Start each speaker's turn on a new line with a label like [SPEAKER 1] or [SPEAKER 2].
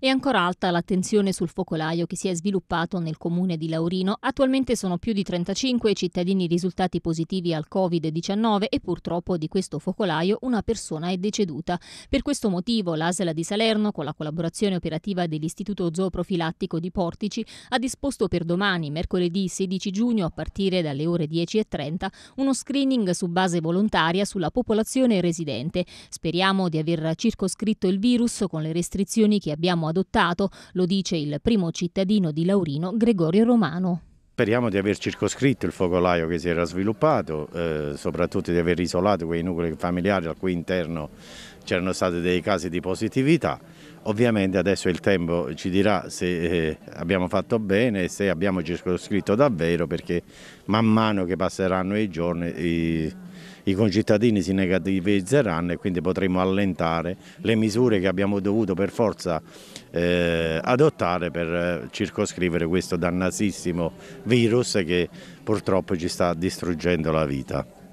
[SPEAKER 1] È ancora alta l'attenzione sul focolaio che si è sviluppato nel comune di Laurino. Attualmente sono più di 35 i cittadini risultati positivi al Covid-19 e purtroppo di questo focolaio una persona è deceduta. Per questo motivo l'ASELA di Salerno, con la collaborazione operativa dell'Istituto Zooprofilattico di Portici, ha disposto per domani, mercoledì 16 giugno, a partire dalle ore 10.30, uno screening su base volontaria sulla popolazione residente. Speriamo di aver circoscritto il virus con le restrizioni che abbiamo adottato, lo dice il primo cittadino di Laurino, Gregorio Romano.
[SPEAKER 2] Speriamo di aver circoscritto il focolaio che si era sviluppato, eh, soprattutto di aver isolato quei nuclei familiari al cui interno c'erano stati dei casi di positività, ovviamente adesso il tempo ci dirà se eh, abbiamo fatto bene e se abbiamo circoscritto davvero perché man mano che passeranno i giorni i, i concittadini si negativizzeranno e quindi potremo allentare le misure che abbiamo dovuto per forza eh, adottare per eh, circoscrivere questo dannatissimo virus che purtroppo ci sta distruggendo la vita.